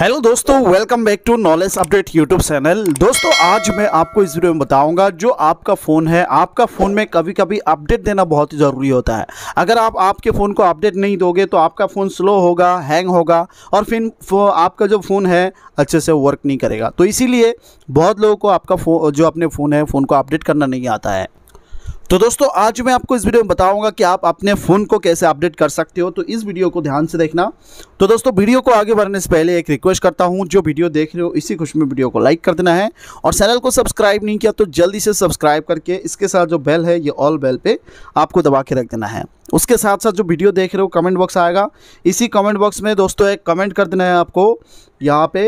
hello दोस्तों welcome back to knowledge update YouTube channel दोस्तों आज मैं आपको इस वीडियो में बताऊंगा जो आपका फ़ोन है आपका फ़ोन में कभी कभी अपडेट देना बहुत ही ज़रूरी होता है अगर आप आपके फ़ोन को अपडेट नहीं दोगे तो आपका फ़ोन स्लो होगा हैंग होगा और फिर आपका जो फ़ोन है अच्छे से वर्क नहीं करेगा तो इसीलिए बहुत लोगों को आपका जो अपने फ़ोन है फ़ोन को अपडेट करना नहीं आता है तो दोस्तों आज मैं आपको इस वीडियो में बताऊंगा कि आप अपने फ़ोन को कैसे अपडेट कर सकते हो तो इस वीडियो को ध्यान से देखना तो दोस्तों वीडियो को आगे बढ़ने से पहले एक रिक्वेस्ट करता हूं जो वीडियो देख रहे हो इसी खुश में वीडियो को लाइक कर देना है और चैनल को सब्सक्राइब नहीं किया तो जल्दी से सब्सक्राइब करके इसके साथ जो बेल है ये ऑल बेल पर आपको दबा के रख देना है उसके साथ साथ जो वीडियो देख रहे हो कमेंट बॉक्स आएगा इसी कमेंट बॉक्स में दोस्तों एक कमेंट कर देना है आपको यहाँ पे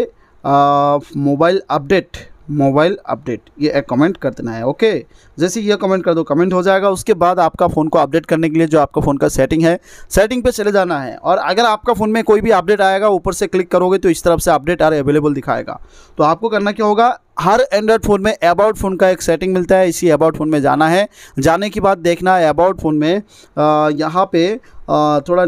मोबाइल अपडेट मोबाइल अपडेट ये एक कमेंट कर देना है ओके जैसे ये कमेंट कर दो कमेंट हो जाएगा उसके बाद आपका फ़ोन को अपडेट करने के लिए जो आपका फ़ोन का सेटिंग है सेटिंग पे चले जाना है और अगर आपका फ़ोन में कोई भी अपडेट आएगा ऊपर से क्लिक करोगे तो इस तरफ से अपडेट आ रहे अवेलेबल दिखाएगा तो आपको करना क्या होगा हर एंड्रॉयड फ़ोन में अबाउट फ़ोन का एक सेटिंग मिलता है इसी अबाउट फ़ोन में जाना है जाने के बाद देखना है अबाउट फ़ोन में यहाँ पर थोड़ा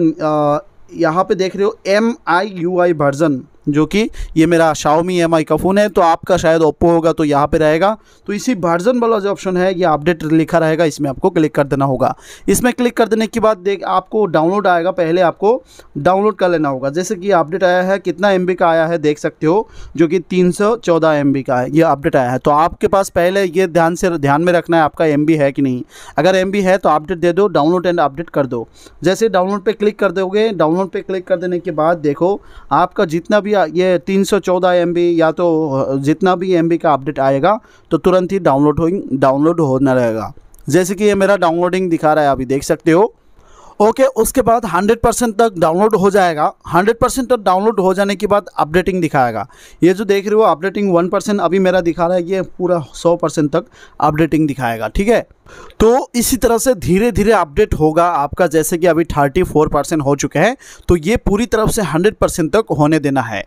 यहाँ पर देख रहे हो M I U I version जो कि ये मेरा शाओमी एम का फ़ोन है तो आपका शायद ओप्पो होगा तो यहाँ पे रहेगा तो इसी वर्जन वाला जो ऑप्शन है ये अपडेट लिखा रहेगा इसमें आपको क्लिक कर देना होगा इसमें क्लिक कर देने के बाद देख आपको डाउनलोड आएगा पहले आपको डाउनलोड कर लेना होगा जैसे कि अपडेट आया है कितना एम का आया है देख सकते हो जो कि तीन सौ का है ये अपडेट आया है तो आपके पास पहले ये ध्यान से ध्यान में रखना है आपका एम है कि नहीं अगर एम है तो अपडेट दे दो डाउनलोड एंड अपडेट कर दो जैसे डाउनलोड पर क्लिक कर दोगे डाउनलोड पर क्लिक कर देने के बाद देखो आपका जितना भी भी ये 314 बी या तो जितना भी बी का अपडेट आएगा तो तुरंत ही डाउनलोड हो डाउनलोड होना रहेगा जैसे कि ये मेरा डाउनलोडिंग दिखा रहा है अभी देख सकते हो ओके okay, उसके बाद 100 परसेंट तक डाउनलोड हो जाएगा 100 परसेंट तक डाउनलोड हो जाने के बाद अपडेटिंग दिखाएगा ये जो देख रहे हो अपडेटिंग 1 परसेंट अभी मेरा दिखा रहा है ये पूरा 100 परसेंट तक अपडेटिंग दिखाएगा ठीक है तो इसी तरह से धीरे धीरे अपडेट होगा आपका जैसे कि अभी 34 परसेंट हो चुके हैं तो ये पूरी तरफ से हंड्रेड परसेंट तक होने देना है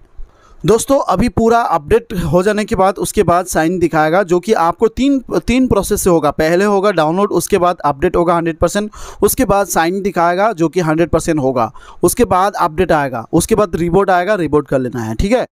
दोस्तों अभी पूरा अपडेट हो जाने के बाद उसके बाद साइन दिखाएगा जो कि आपको तीन तीन प्रोसेस से होगा पहले होगा डाउनलोड उसके बाद अपडेट होगा 100 परसेंट उसके बाद साइन दिखाएगा जो कि 100 परसेंट होगा उसके बाद अपडेट आएगा उसके बाद रिबोट आएगा रिबोट कर लेना है ठीक है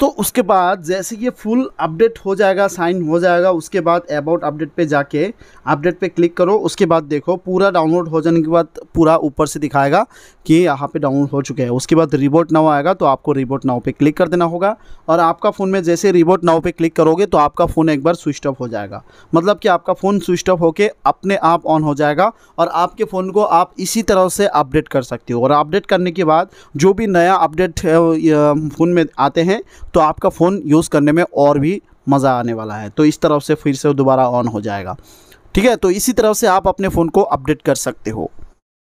तो उसके बाद जैसे ये फुल अपडेट हो जाएगा साइन हो जाएगा उसके बाद अबाउट अपडेट पे जाके अपडेट पे क्लिक करो उसके बाद देखो पूरा डाउनलोड हो जाने के बाद पूरा ऊपर से दिखाएगा कि यहाँ पे डाउनलोड हो चुके हैं उसके बाद रिबोट नाव आएगा तो आपको रिबोट नाव पे क्लिक कर देना होगा और आपका फ़ोन में जैसे रिबोट नाव पर क्लिक करोगे तो आपका फ़ोन एक बार स्विच ऑफ हो जाएगा मतलब कि आपका फ़ोन स्विच ऑफ होकर अपने आप ऑन हो जाएगा और आपके फ़ोन को आप इसी तरह से अपडेट कर सकते हो और अपडेट करने के बाद जो भी नया अपडेट फ़ोन में आते हैं तो आपका फ़ोन यूज़ करने में और भी मज़ा आने वाला है तो इस तरफ से फिर से दोबारा ऑन हो जाएगा ठीक है तो इसी तरह से आप अपने फ़ोन को अपडेट कर सकते हो